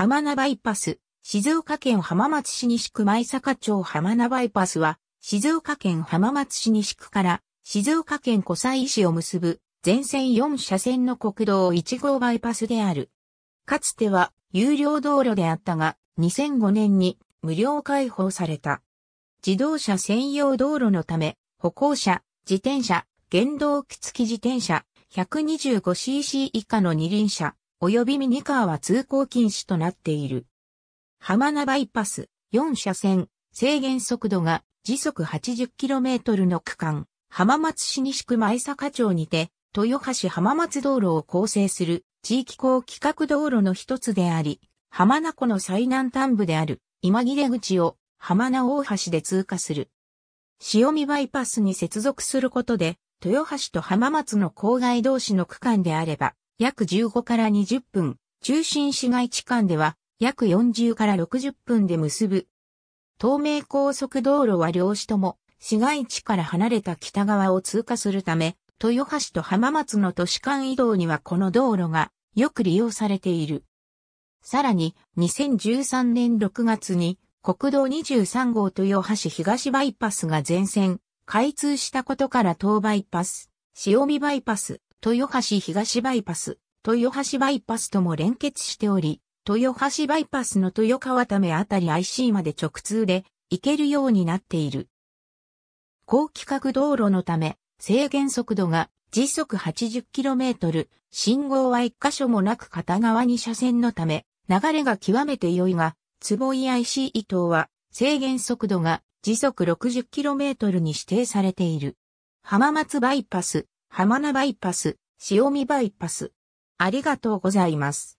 浜名バイパス、静岡県浜松市西区舞坂町浜名バイパスは、静岡県浜松市西区から静岡県湖西市を結ぶ全線4車線の国道1号バイパスである。かつては有料道路であったが、2005年に無料開放された。自動車専用道路のため、歩行者、自転車、原動機付き自転車、125cc 以下の二輪車、及びミニカーは通行禁止となっている。浜名バイパス、4車線、制限速度が時速 80km の区間、浜松市西区前坂町にて、豊橋浜松道路を構成する地域公規格道路の一つであり、浜名湖の最南端部である今切れ口を浜名大橋で通過する。潮見バイパスに接続することで、豊橋と浜松の郊外同士の区間であれば、約15から20分、中心市街地間では約40から60分で結ぶ。東名高速道路は両市とも市街地から離れた北側を通過するため、豊橋と浜松の都市間移動にはこの道路がよく利用されている。さらに、2013年6月に国道23号豊橋東バイパスが全線開通したことから東バイパス、塩見バイパス、豊橋東バイパス、豊橋バイパスとも連結しており、豊橋バイパスの豊川ためあたり IC まで直通で行けるようになっている。高規格道路のため、制限速度が時速 80km、信号は一箇所もなく片側2車線のため、流れが極めて良いが、坪井 IC 伊東は制限速度が時速 60km に指定されている。浜松バイパス、浜名バイパス、塩見バイパス。ありがとうございます。